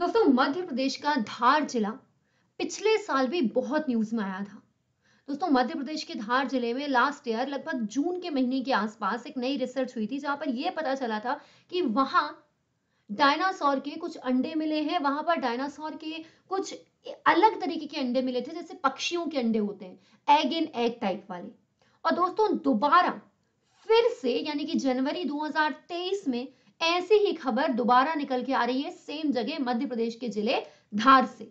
दोस्तों मध्य प्रदेश का धार जिला पिछले साल भी बहुत न्यूज में आया था दोस्तों मध्य प्रदेश के धार जिले में लास्ट ईयर लगभग जून के महीने के आसपास एक नई रिसर्च हुई थी जहां पर यह पता चला था कि वहां डायनासोर के कुछ अंडे मिले हैं वहां पर डायनासोर के कुछ अलग तरीके के अंडे मिले थे जैसे पक्षियों के अंडे होते हैं एग इन एग टाइप वाले और दोस्तों दोबारा फिर से यानी कि जनवरी 2023 में ऐसी ही खबर दोबारा निकल के आ रही है सेम जगह मध्य प्रदेश के जिले धार से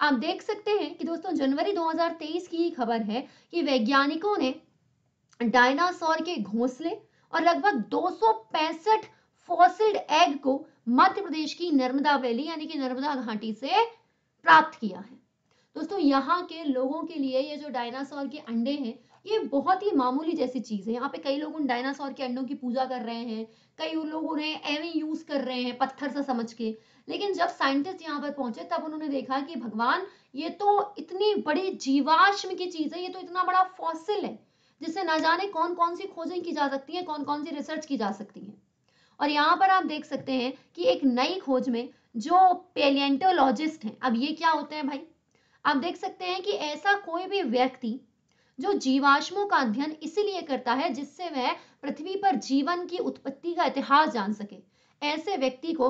आप देख सकते हैं कि दोस्तों जनवरी 2023 की ही खबर है कि वैज्ञानिकों ने डायनासोर के घोंसले और लगभग दो फॉसिल्ड एग को मध्य प्रदेश की नर्मदा वैली यानी कि नर्मदा घाटी से प्राप्त किया है दोस्तों यहाँ के लोगों के लिए ये जो डायनासोर के अंडे हैं ये बहुत ही मामूली जैसी चीज है यहाँ पे कई लोग उन डायनासोर के अंडों की पूजा कर रहे हैं कई लोग उन्हें एवं यूज कर रहे हैं पत्थर सा समझ के लेकिन जब साइंटिस्ट यहाँ पर पहुंचे तब उन्होंने देखा कि भगवान ये तो इतनी बड़ी जीवाश्म की चीज है ये तो इतना बड़ा फॉसिल है जिससे ना जाने कौन कौन सी खोजें की जा सकती है कौन कौन सी रिसर्च की जा सकती है और यहाँ पर आप देख सकते हैं कि एक नई खोज में जो पेलियंटोलॉजिस्ट हैं अब ये क्या होते हैं भाई आप देख सकते हैं कि ऐसा कोई भी व्यक्ति जो जीवाश्मों का अध्ययन इसीलिए करता है जिससे वह पृथ्वी पर जीवन की उत्पत्ति का इतिहास जान सके ऐसे व्यक्ति को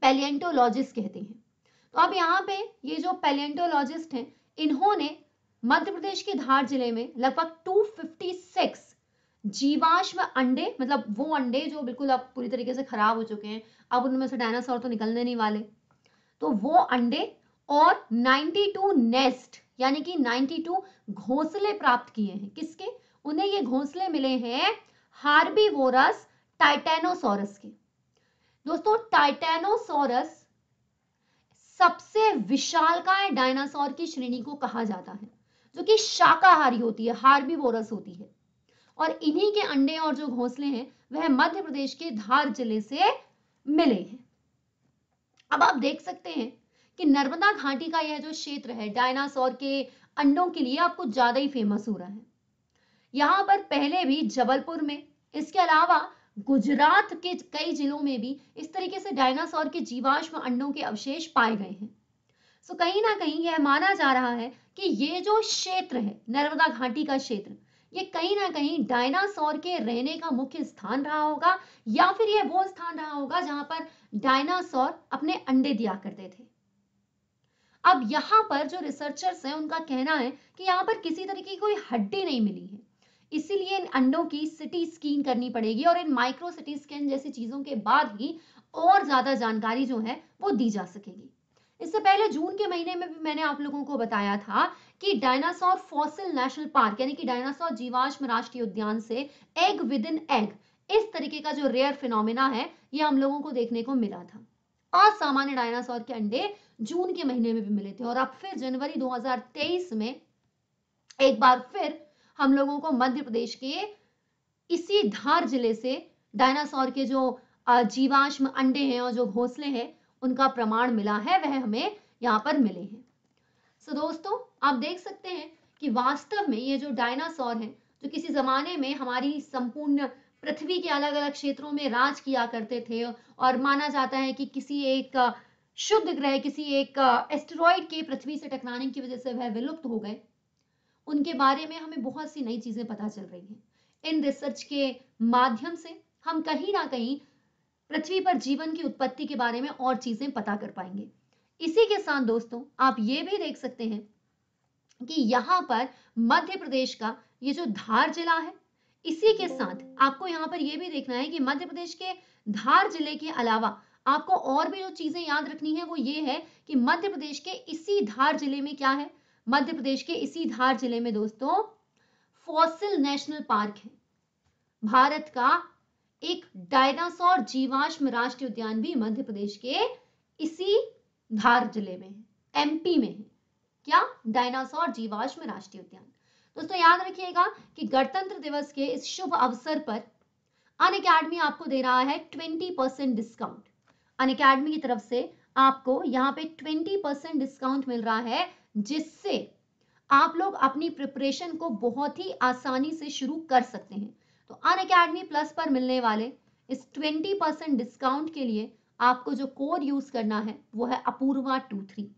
पेलियंटोलॉजिस्ट कहते हैं तो अब यहाँ पे ये जो पेलियंटोलॉजिस्ट हैं इन्होंने मध्य प्रदेश के धार जिले में लगभग 256 जीवाश्म अंडे मतलब वो अंडे जो बिल्कुल अब पूरी तरीके से खराब हो चुके हैं अब उनमें से डायनासोर तो निकलने नहीं वाले तो वो अंडे और 92 नेस्ट यानी कि 92 घोंसले प्राप्त किए हैं किसके उन्हें ये घोंसले मिले हैं वोरस टाइटेनोसोरस के दोस्तों टाइटेनोसोरस सबसे विशालकाय डायनासोर की श्रेणी को कहा जाता है जो कि शाकाहारी होती है हार्बी वोरस होती है और इन्हीं के अंडे और जो घोंसले हैं वह मध्य प्रदेश के धार जिले से मिले हैं अब आप देख सकते हैं कि नर्मदा घाटी का यह जो क्षेत्र है डायनासोर के अंडों के लिए आपको ज्यादा ही फेमस हो रहा है यहाँ पर पहले भी जबलपुर में इसके अलावा गुजरात के कई जिलों में भी इस तरीके से डायनासोर के जीवाश्म अंडों के अवशेष पाए गए हैं सो कहीं ना कहीं यह माना जा रहा है कि ये जो क्षेत्र है नर्मदा घाटी का क्षेत्र ये कहीं ना कहीं डायनासोर के रहने का मुख्य स्थान रहा होगा या फिर यह वो स्थान रहा होगा जहां पर डायनासोर अपने अंडे दिया करते थे अब यहाँ पर जो रिसर्चर्स हैं उनका कहना है कि यहाँ पर किसी तरीके की कोई हड्डी नहीं मिली है इसीलिए इन अंडों की सिटी स्कीन करनी पड़ेगी और इन माइक्रो सिटी स्कैन जैसी चीज़ों के बाद ही और ज़्यादा जानकारी जो है वो दी जा सकेगी इससे पहले जून के महीने में भी मैंने आप लोगों को बताया था कि डायनासोर फॉसिल नेशनल पार्क यानी कि डायनासोर जीवाश्म राष्ट्रीय उद्यान से एग विद इन एग इस तरीके का जो रेयर फिनोमिना है ये हम लोगों को देखने को मिला था असामान्य डायनासोर के अंडे जून के महीने में भी मिले थे और अब फिर जनवरी 2023 में एक बार फिर हम लोगों को मध्य प्रदेश के इसी धार जिले से डायनासोर के जो जीवाश्म अंडे हैं और जो घोंसले हैं उनका प्रमाण मिला है वह हमें यहाँ पर मिले हैं सो so, दोस्तों आप देख सकते हैं कि वास्तव में ये जो डायनासोर हैं जो किसी जमाने में हमारी संपूर्ण पृथ्वी के अलग अलग क्षेत्रों में राज किया करते थे और माना जाता है कि किसी एक शुद्ध ग्रह किसी एक एस्टेरॉइड के पृथ्वी से टकराने की वजह से वह विलुप्त हो गए उनके बारे में हमें बहुत सी नई चीजें पता चल रही हैं इन रिसर्च के माध्यम से हम कहीं ना कहीं पृथ्वी पर जीवन की उत्पत्ति के बारे में और चीजें पता कर पाएंगे इसी के साथ दोस्तों आप ये भी देख सकते हैं कि यहाँ पर मध्य प्रदेश का ये जो धार जिला है इसी के साथ आपको यहाँ पर यह भी देखना है कि मध्य प्रदेश के धार जिले के अलावा आपको और भी जो चीजें याद रखनी है वो ये है कि मध्य प्रदेश के इसी धार जिले में क्या है मध्य प्रदेश के इसी धार जिले में दोस्तों फॉसिल नेशनल पार्क है भारत का एक डायनासोर जीवाश्म राष्ट्रीय उद्यान भी मध्य प्रदेश के इसी धार जिले में है एमपी में है क्या डायनासोर जीवाश्म राष्ट्रीय उद्यान दोस्तों याद रखिएगा कि गणतंत्र दिवस के इस शुभ अवसर पर अन अकेडमी आपको दे रहा है ट्वेंटी परसेंट डिस्काउंट अनकेडमी की तरफ से आपको यहाँ पे 20 परसेंट डिस्काउंट मिल रहा है जिससे आप लोग अपनी प्रिपरेशन को बहुत ही आसानी से शुरू कर सकते हैं तो अन अकेडमी प्लस पर मिलने वाले इस 20 परसेंट डिस्काउंट के लिए आपको जो कोड यूज करना है वो है अपूर्वा टू थ्री